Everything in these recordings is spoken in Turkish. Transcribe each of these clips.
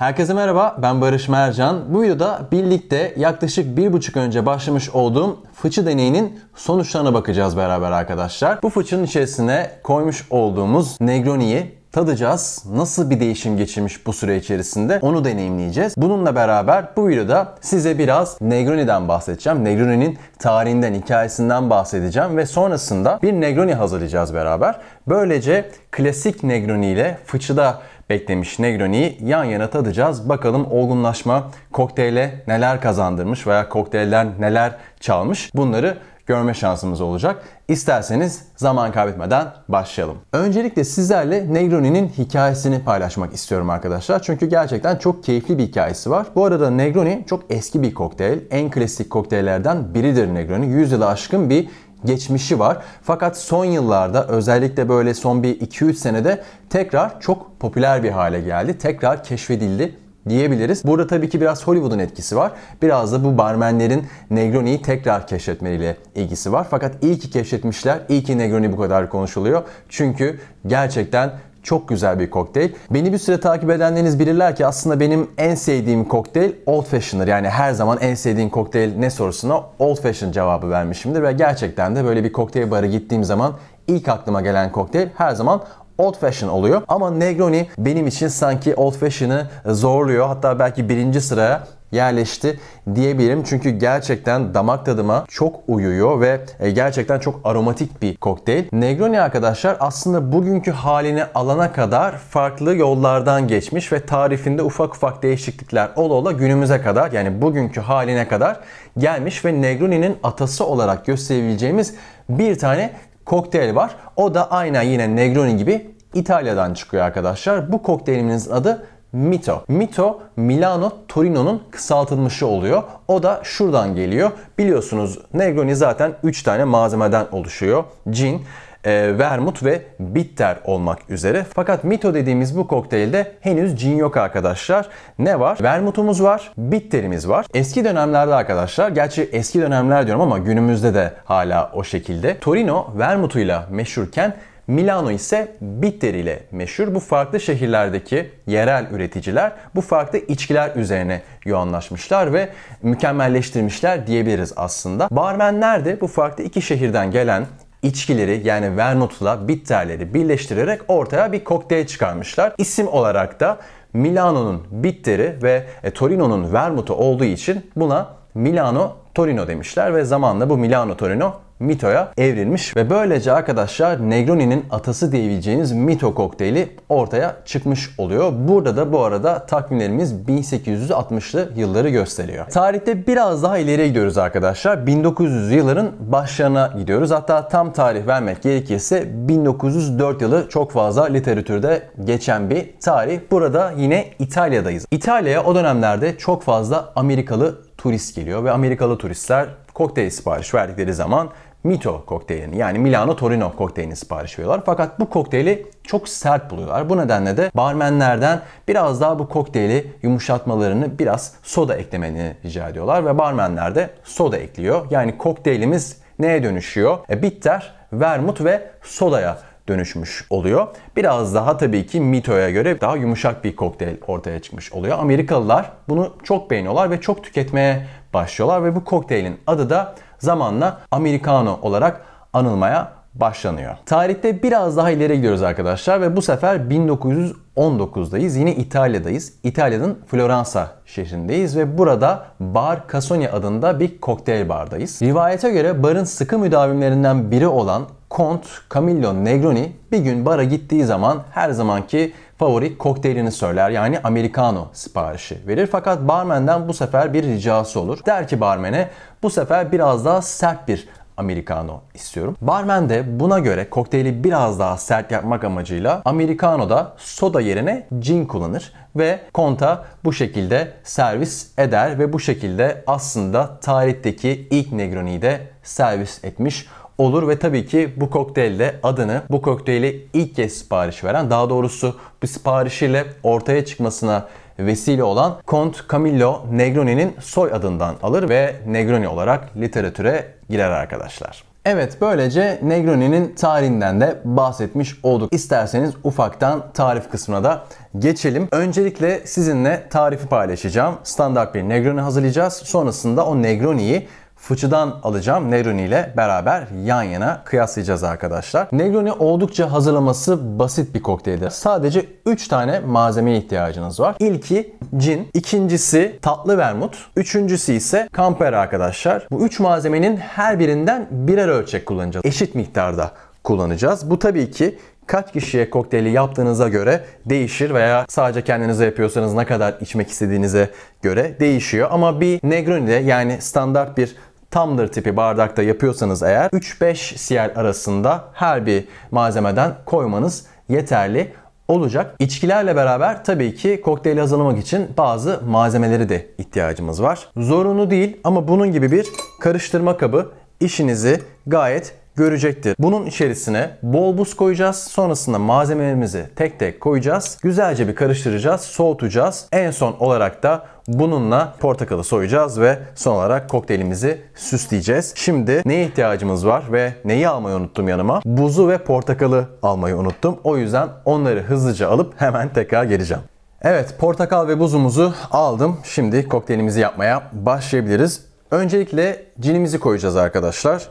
Herkese merhaba ben Barış Mercan. Bu videoda birlikte yaklaşık bir buçuk önce başlamış olduğum fıçı deneyinin sonuçlarına bakacağız beraber arkadaşlar. Bu fıçının içerisine koymuş olduğumuz Negroni'yi tadacağız. Nasıl bir değişim geçirmiş bu süre içerisinde onu deneyimleyeceğiz. Bununla beraber bu videoda size biraz Negroni'den bahsedeceğim. Negroni'nin tarihinden, hikayesinden bahsedeceğim ve sonrasında bir Negroni hazırlayacağız beraber. Böylece klasik Negroni ile fıçıda beklemiş Negroni'yi yan yana tadacağız. Bakalım olgunlaşma kokteyle neler kazandırmış veya kokteyller neler çalmış bunları görme şansımız olacak. İsterseniz zaman kaybetmeden başlayalım. Öncelikle sizlerle Negroni'nin hikayesini paylaşmak istiyorum arkadaşlar. Çünkü gerçekten çok keyifli bir hikayesi var. Bu arada Negroni çok eski bir kokteyl. En klasik kokteyllerden biridir Negroni. 100 yılı aşkın bir geçmişi var. Fakat son yıllarda özellikle böyle son bir 2-3 senede tekrar çok popüler bir hale geldi. Tekrar keşfedildi diyebiliriz. Burada tabii ki biraz Hollywood'un etkisi var. Biraz da bu barmenlerin Negroni'yi tekrar keşfetmeliyle ilgisi var. Fakat iyi ki keşfetmişler, iyi ki Negroni bu kadar konuşuluyor. Çünkü gerçekten çok güzel bir kokteyl. Beni bir süre takip edenleriniz bilirler ki aslında benim en sevdiğim kokteyl Old Fashioner. Yani her zaman en sevdiğim kokteyl ne sorusuna Old Fashion cevabı vermişimdir. Ve gerçekten de böyle bir kokteyl barı gittiğim zaman ilk aklıma gelen kokteyl her zaman Old Fashion oluyor. Ama Negroni benim için sanki Old Fashion'ı zorluyor. Hatta belki birinci sıraya yerleşti diyebilirim. Çünkü gerçekten damak tadıma çok uyuyor ve e, gerçekten çok aromatik bir kokteyl. Negroni arkadaşlar aslında bugünkü halini alana kadar farklı yollardan geçmiş ve tarifinde ufak ufak değişiklikler ola ola günümüze kadar yani bugünkü haline kadar gelmiş ve Negroni'nin atası olarak gösterebileceğimiz bir tane kokteyl var. O da aynen yine Negroni gibi İtalya'dan çıkıyor arkadaşlar. Bu kokteylimizin adı Mito. Mito Milano Torino'nun kısaltılmışı oluyor. O da şuradan geliyor. Biliyorsunuz Negroni zaten 3 tane malzemeden oluşuyor. Cin, e, vermut ve bitter olmak üzere. Fakat mito dediğimiz bu kokteylde henüz cin yok arkadaşlar. Ne var? Vermutumuz var, bitterimiz var. Eski dönemlerde arkadaşlar, gerçi eski dönemler diyorum ama günümüzde de hala o şekilde. Torino vermutuyla meşhurken Milano ise bitter ile meşhur. Bu farklı şehirlerdeki yerel üreticiler bu farklı içkiler üzerine yoğunlaşmışlar ve mükemmelleştirmişler diyebiliriz aslında. Barmenler de bu farklı iki şehirden gelen içkileri yani Vernot'la bitterleri birleştirerek ortaya bir kokteyl çıkarmışlar. İsim olarak da Milano'nun bitteri ve e, Torino'nun vermutu olduğu için buna Milano Torino demişler ve zamanla bu Milano Torino Mito'ya evrilmiş ve böylece arkadaşlar Negroni'nin atası diyebileceğiniz Mito kokteyli ortaya çıkmış oluyor. Burada da bu arada takvimlerimiz 1860'lı yılları gösteriyor. Tarihte biraz daha ileriye gidiyoruz arkadaşlar. 1900'lü yılların başlarına gidiyoruz. Hatta tam tarih vermek gerekirse 1904 yılı çok fazla literatürde geçen bir tarih. Burada yine İtalya'dayız. İtalya'ya o dönemlerde çok fazla Amerikalı turist geliyor ve Amerikalı turistler kokteyl sipariş verdikleri zaman Mito kokteylini yani Milano Torino kokteylini sipariş veriyorlar. Fakat bu kokteyli çok sert buluyorlar. Bu nedenle de barmenlerden biraz daha bu kokteyli yumuşatmalarını biraz soda eklemeni rica ediyorlar ve barmenler de soda ekliyor. Yani kokteylimiz neye dönüşüyor? E, bitter, vermut ve sodaya dönüşmüş oluyor. Biraz daha tabii ki Mito'ya göre daha yumuşak bir kokteyl ortaya çıkmış oluyor. Amerikalılar bunu çok beğeniyorlar ve çok tüketmeye başlıyorlar ve bu kokteylin adı da zamanla Americano olarak anılmaya başlanıyor. Tarihte biraz daha ileri gidiyoruz arkadaşlar ve bu sefer 1919'dayız. Yine İtalya'dayız. İtalya'nın Floransa şehrindeyiz ve burada Bar Casoni adında bir kokteyl bardayız. Rivayete göre barın sıkı müdavimlerinden biri olan Kont Camillo Negroni bir gün bara gittiği zaman her zamanki favori kokteylini söyler yani americano siparişi verir. Fakat barmenden bu sefer bir ricası olur. Der ki barmene bu sefer biraz daha sert bir americano istiyorum. Barmen de buna göre kokteyli biraz daha sert yapmak amacıyla americano'da soda yerine gin kullanır ve konta bu şekilde servis eder ve bu şekilde aslında tarihteki ilk Negroni'yi de servis etmiş olur ve tabii ki bu kokteylde adını bu kokteyli ilk kez sipariş veren daha doğrusu bir siparişiyle ortaya çıkmasına vesile olan Kont Camillo Negroni'nin soy adından alır ve Negroni olarak literatüre girer arkadaşlar. Evet böylece Negroni'nin tarihinden de bahsetmiş olduk. İsterseniz ufaktan tarif kısmına da geçelim. Öncelikle sizinle tarifi paylaşacağım. Standart bir Negroni hazırlayacağız. Sonrasında o Negroni'yi fıçıdan alacağım Negroni ile beraber yan yana kıyaslayacağız arkadaşlar. Negroni oldukça hazırlaması basit bir kokteyldir. Sadece 3 tane malzemeye ihtiyacınız var. İlki cin, ikincisi tatlı vermut, üçüncüsü ise kamper arkadaşlar. Bu 3 malzemenin her birinden birer ölçek kullanacağız. Eşit miktarda kullanacağız. Bu tabii ki kaç kişiye kokteyli yaptığınıza göre değişir veya sadece kendinize yapıyorsanız ne kadar içmek istediğinize göre değişiyor. Ama bir Negroni de yani standart bir tumbler tipi bardakta yapıyorsanız eğer 3-5 siyer arasında her bir malzemeden koymanız yeterli olacak. İçkilerle beraber tabii ki kokteyli hazırlamak için bazı malzemeleri de ihtiyacımız var. Zorunlu değil ama bunun gibi bir karıştırma kabı işinizi gayet görecektir. Bunun içerisine bol buz koyacağız. Sonrasında malzemelerimizi tek tek koyacağız. Güzelce bir karıştıracağız, soğutacağız. En son olarak da Bununla portakalı soyacağız ve son olarak kokteylimizi süsleyeceğiz. Şimdi neye ihtiyacımız var ve neyi almayı unuttum yanıma? Buzu ve portakalı almayı unuttum. O yüzden onları hızlıca alıp hemen tekrar geleceğim. Evet portakal ve buzumuzu aldım. Şimdi kokteylimizi yapmaya başlayabiliriz. Öncelikle cinimizi koyacağız arkadaşlar.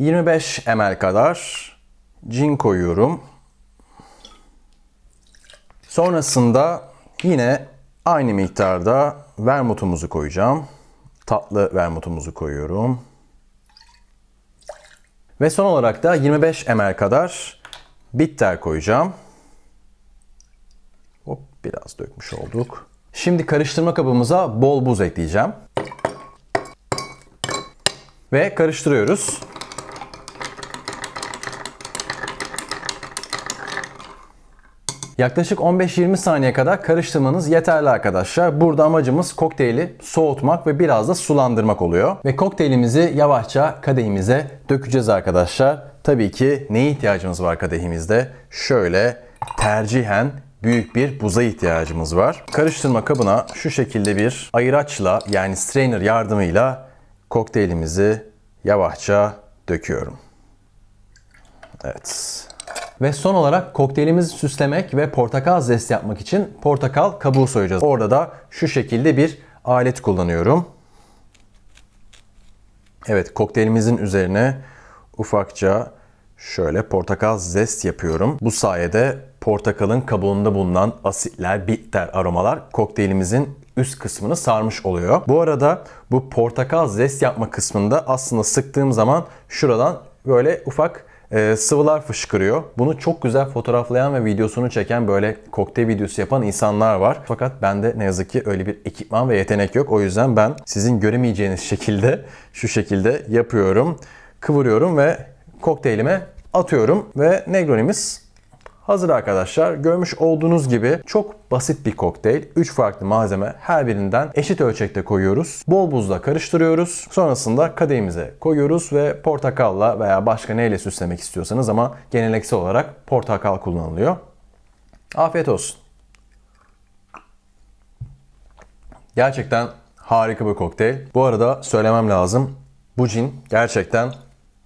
25 ml kadar cin koyuyorum. Sonrasında yine aynı miktarda vermutumuzu koyacağım. Tatlı vermutumuzu koyuyorum. Ve son olarak da 25 ml kadar bitter koyacağım. Hop biraz dökmüş olduk. Şimdi karıştırma kabımıza bol buz ekleyeceğim. Ve karıştırıyoruz. Yaklaşık 15-20 saniye kadar karıştırmanız yeterli arkadaşlar. Burada amacımız kokteyli soğutmak ve biraz da sulandırmak oluyor. Ve kokteylimizi yavaşça kadehimize dökeceğiz arkadaşlar. Tabii ki neye ihtiyacımız var kadehimizde? Şöyle tercihen büyük bir buza ihtiyacımız var. Karıştırma kabına şu şekilde bir ayıraçla yani strainer yardımıyla kokteylimizi yavaşça döküyorum. Evet. Ve son olarak kokteylimizi süslemek ve portakal zest yapmak için portakal kabuğu soyacağız. Orada da şu şekilde bir alet kullanıyorum. Evet kokteylimizin üzerine ufakça şöyle portakal zest yapıyorum. Bu sayede portakalın kabuğunda bulunan asitler, bitter aromalar kokteylimizin üst kısmını sarmış oluyor. Bu arada bu portakal zest yapma kısmında aslında sıktığım zaman şuradan böyle ufak e, sıvılar fışkırıyor. Bunu çok güzel fotoğraflayan ve videosunu çeken böyle kokteyl videosu yapan insanlar var. Fakat bende ne yazık ki öyle bir ekipman ve yetenek yok. O yüzden ben sizin göremeyeceğiniz şekilde şu şekilde yapıyorum. Kıvırıyorum ve kokteylime atıyorum ve Negro'nimiz Hazır arkadaşlar. Görmüş olduğunuz gibi çok basit bir kokteyl. 3 farklı malzeme her birinden eşit ölçekte koyuyoruz. Bol buzla karıştırıyoruz. Sonrasında kadehimize koyuyoruz ve portakalla veya başka neyle süslemek istiyorsanız ama geleneksel olarak portakal kullanılıyor. Afiyet olsun. Gerçekten harika bir kokteyl. Bu arada söylemem lazım. Bu cin gerçekten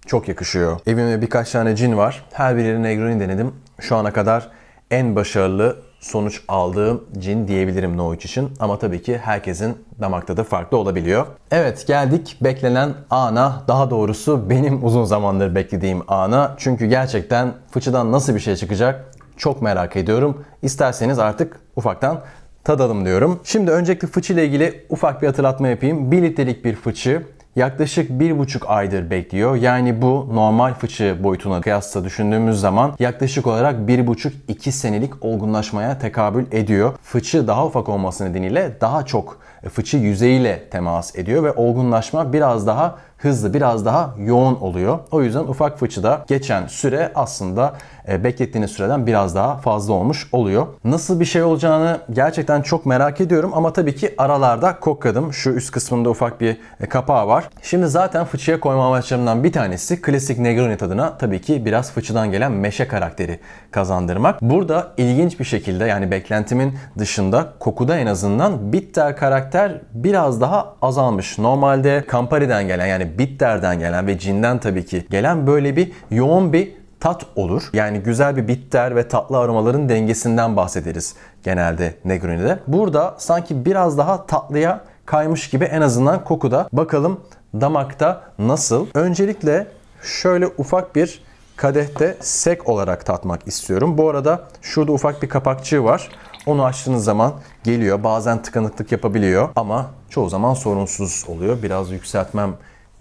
çok yakışıyor. Evimde birkaç tane cin var. Her birini Negroni denedim şu ana kadar en başarılı sonuç aldığım cin diyebilirim Noiç için. Ama tabii ki herkesin damakta da farklı olabiliyor. Evet geldik beklenen ana. Daha doğrusu benim uzun zamandır beklediğim ana. Çünkü gerçekten fıçıdan nasıl bir şey çıkacak çok merak ediyorum. İsterseniz artık ufaktan tadalım diyorum. Şimdi öncelikle fıçı ile ilgili ufak bir hatırlatma yapayım. 1 litrelik bir fıçı yaklaşık 1,5 aydır bekliyor. Yani bu normal fıçı boyutuna kıyasla düşündüğümüz zaman yaklaşık olarak 1,5-2 senelik olgunlaşmaya tekabül ediyor. Fıçı daha ufak olması nedeniyle daha çok fıçı yüzeyiyle temas ediyor ve olgunlaşma biraz daha hızlı, biraz daha yoğun oluyor. O yüzden ufak fıçıda geçen süre aslında e, beklettiğiniz süreden biraz daha fazla olmuş oluyor. Nasıl bir şey olacağını gerçekten çok merak ediyorum ama tabii ki aralarda kokladım. Şu üst kısmında ufak bir e, kapağı var. Şimdi zaten fıçıya koyma amaçlarımdan bir tanesi klasik Negroni tadına tabii ki biraz fıçıdan gelen meşe karakteri kazandırmak. Burada ilginç bir şekilde yani beklentimin dışında kokuda en azından bitter karakter biraz daha azalmış. Normalde Campari'den gelen yani yani bitterden gelen ve cinden tabii ki gelen böyle bir yoğun bir tat olur. Yani güzel bir bitter ve tatlı aromaların dengesinden bahsederiz genelde Negroni'de. Burada sanki biraz daha tatlıya kaymış gibi en azından kokuda. Bakalım damakta nasıl? Öncelikle şöyle ufak bir kadehte sek olarak tatmak istiyorum. Bu arada şurada ufak bir kapakçığı var. Onu açtığınız zaman geliyor. Bazen tıkanıklık yapabiliyor ama çoğu zaman sorunsuz oluyor. Biraz yükseltmem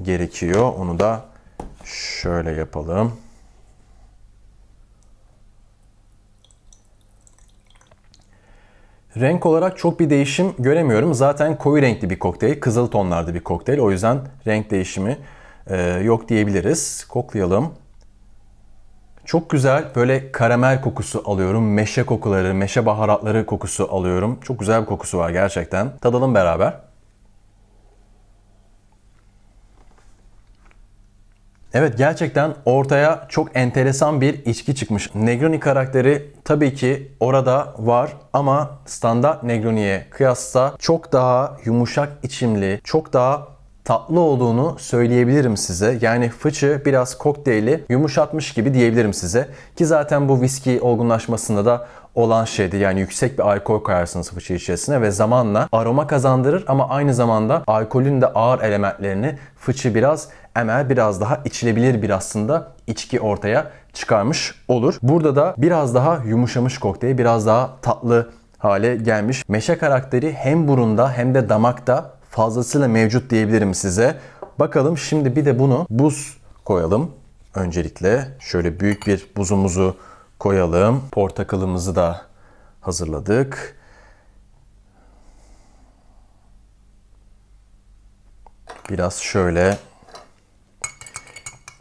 gerekiyor. Onu da şöyle yapalım. Renk olarak çok bir değişim göremiyorum. Zaten koyu renkli bir kokteyl, kızıl tonlarda bir kokteyl. O yüzden renk değişimi e, yok diyebiliriz. Koklayalım. Çok güzel böyle karamel kokusu alıyorum. Meşe kokuları, meşe baharatları kokusu alıyorum. Çok güzel bir kokusu var gerçekten. Tadalım beraber. Evet gerçekten ortaya çok enteresan bir içki çıkmış. Negroni karakteri tabii ki orada var ama standart Negroni'ye kıyasla çok daha yumuşak içimli, çok daha tatlı olduğunu söyleyebilirim size. Yani fıçı biraz kokteyli yumuşatmış gibi diyebilirim size. Ki zaten bu viski olgunlaşmasında da olan şeydi. Yani yüksek bir alkol koyarsınız fıçı çay içerisine ve zamanla aroma kazandırır ama aynı zamanda alkolün de ağır elementlerini fıçı biraz emer biraz daha içilebilir bir aslında içki ortaya çıkarmış olur. Burada da biraz daha yumuşamış kokteyl, biraz daha tatlı hale gelmiş. Meşe karakteri hem burunda hem de damakta fazlasıyla mevcut diyebilirim size. Bakalım şimdi bir de bunu buz koyalım. Öncelikle şöyle büyük bir buzumuzu koyalım. Portakalımızı da hazırladık. Biraz şöyle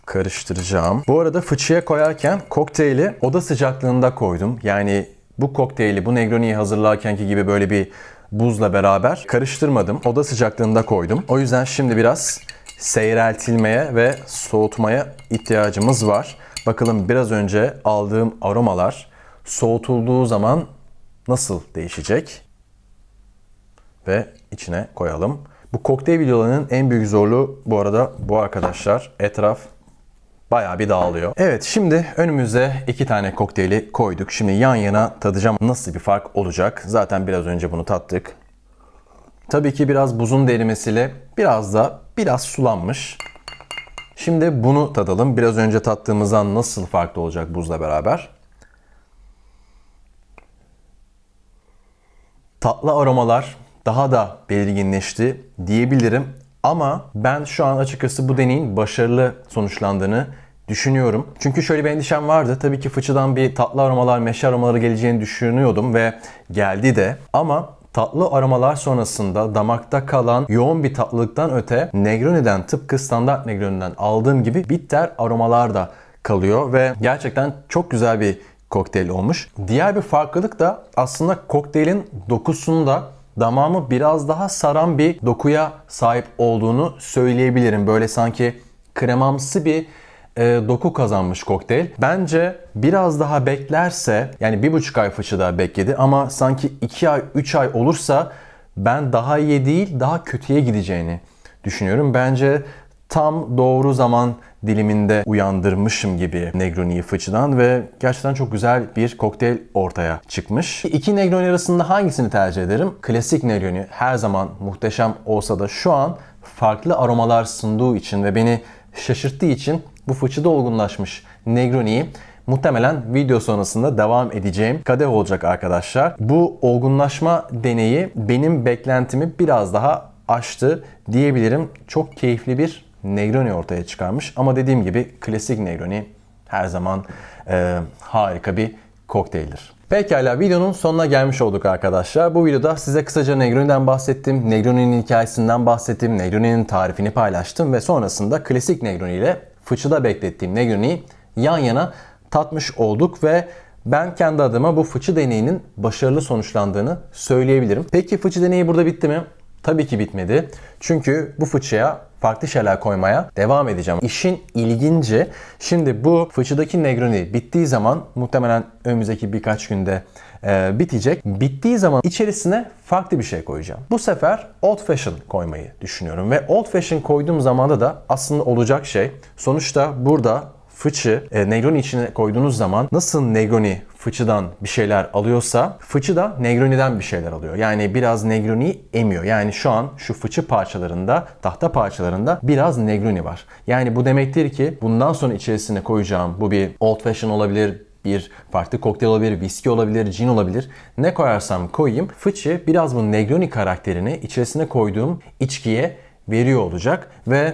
karıştıracağım. Bu arada fıçıya koyarken kokteyli oda sıcaklığında koydum. Yani bu kokteyli, bu Negroni'yi hazırlarkenki gibi böyle bir buzla beraber karıştırmadım. Oda sıcaklığında koydum. O yüzden şimdi biraz seyreltilmeye ve soğutmaya ihtiyacımız var. Bakalım biraz önce aldığım aromalar soğutulduğu zaman nasıl değişecek? Ve içine koyalım. Bu kokteyl videolarının en büyük zorluğu bu arada bu arkadaşlar. Etraf bayağı bir dağılıyor. Evet şimdi önümüze iki tane kokteyli koyduk. Şimdi yan yana tadacağım nasıl bir fark olacak. Zaten biraz önce bunu tattık. Tabii ki biraz buzun derimesiyle biraz da biraz sulanmış. Şimdi bunu tadalım. Biraz önce tattığımızdan nasıl farklı olacak buzla beraber? Tatlı aromalar daha da belirginleşti diyebilirim. Ama ben şu an açıkçası bu deneyin başarılı sonuçlandığını düşünüyorum. Çünkü şöyle bir endişem vardı. Tabii ki fıçıdan bir tatlı aromalar, meşe aromaları geleceğini düşünüyordum ve geldi de. Ama Tatlı aromalar sonrasında damakta kalan yoğun bir tatlılıktan öte Negroni'den tıpkı standart Negroni'den aldığım gibi bitter aromalar da kalıyor ve gerçekten çok güzel bir kokteyl olmuş. Diğer bir farklılık da aslında kokteylin dokusunda damağımı biraz daha saran bir dokuya sahip olduğunu söyleyebilirim. Böyle sanki kremamsı bir e, doku kazanmış kokteyl. Bence biraz daha beklerse yani bir buçuk ay fıçı daha bekledi ama sanki iki ay üç ay olursa ben daha iyi değil daha kötüye gideceğini düşünüyorum. Bence tam doğru zaman diliminde uyandırmışım gibi Negroni'yi fıçıdan ve gerçekten çok güzel bir kokteyl ortaya çıkmış. İki Negroni arasında hangisini tercih ederim? Klasik Negroni her zaman muhteşem olsa da şu an farklı aromalar sunduğu için ve beni şaşırttığı için bu fıçıda olgunlaşmış Negroni'yi Muhtemelen video sonrasında devam edeceğim kadeh olacak arkadaşlar. Bu olgunlaşma deneyi benim beklentimi biraz daha aştı diyebilirim. Çok keyifli bir Negroni ortaya çıkarmış. Ama dediğim gibi klasik Negroni her zaman e, harika bir kokteyldir. Pekala videonun sonuna gelmiş olduk arkadaşlar. Bu videoda size kısaca Negroni'den bahsettim. Negroni'nin hikayesinden bahsettim. Negroni'nin tarifini paylaştım ve sonrasında klasik Negroni ile fıçıda beklettiğim Negroni'yi yan yana tatmış olduk ve ben kendi adıma bu fıçı deneyinin başarılı sonuçlandığını söyleyebilirim. Peki fıçı deneyi burada bitti mi? Tabii ki bitmedi. Çünkü bu fıçıya farklı şeyler koymaya devam edeceğim. İşin ilginci şimdi bu fıçıdaki Negroni bittiği zaman muhtemelen önümüzdeki birkaç günde e, bitecek. Bittiği zaman içerisine farklı bir şey koyacağım. Bu sefer old fashion koymayı düşünüyorum ve old fashion koyduğum zamanda da aslında olacak şey sonuçta burada fıçı e, Negroni içine koyduğunuz zaman nasıl Negroni fıçıdan bir şeyler alıyorsa fıçı da Negroni'den bir şeyler alıyor. Yani biraz Negroni'yi emiyor. Yani şu an şu fıçı parçalarında, tahta parçalarında biraz Negroni var. Yani bu demektir ki bundan sonra içerisine koyacağım bu bir old fashion olabilir, bir farklı kokteyl olabilir, viski olabilir, cin olabilir. Ne koyarsam koyayım fıçı biraz bu Negroni karakterini içerisine koyduğum içkiye veriyor olacak ve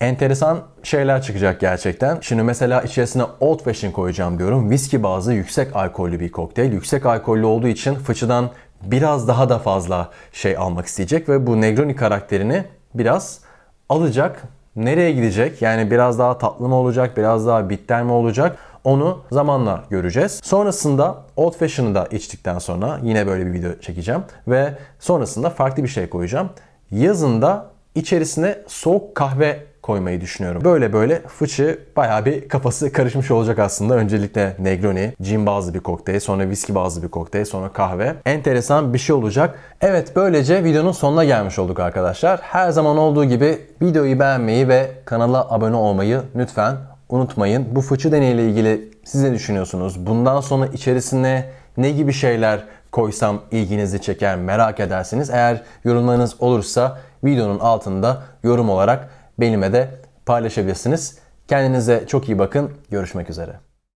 enteresan şeyler çıkacak gerçekten. Şimdi mesela içerisine Old Fashion koyacağım diyorum. Viski bazı yüksek alkollü bir kokteyl. Yüksek alkollü olduğu için fıçıdan biraz daha da fazla şey almak isteyecek ve bu Negroni karakterini biraz alacak. Nereye gidecek? Yani biraz daha tatlı mı olacak? Biraz daha bitter mi olacak? Onu zamanla göreceğiz. Sonrasında Old Fashion'ı da içtikten sonra yine böyle bir video çekeceğim. Ve sonrasında farklı bir şey koyacağım. Yazında içerisine soğuk kahve koymayı düşünüyorum. Böyle böyle fıçı bayağı bir kafası karışmış olacak aslında. Öncelikle Negroni, cin bazlı bir kokteyl, sonra viski bazlı bir kokteyl, sonra kahve. Enteresan bir şey olacak. Evet böylece videonun sonuna gelmiş olduk arkadaşlar. Her zaman olduğu gibi videoyu beğenmeyi ve kanala abone olmayı lütfen unutmayın. Bu fıçı deneyiyle ilgili siz ne düşünüyorsunuz? Bundan sonra içerisine ne gibi şeyler koysam ilginizi çeker merak edersiniz. Eğer yorumlarınız olursa videonun altında yorum olarak benimle de paylaşabilirsiniz. Kendinize çok iyi bakın. Görüşmek üzere.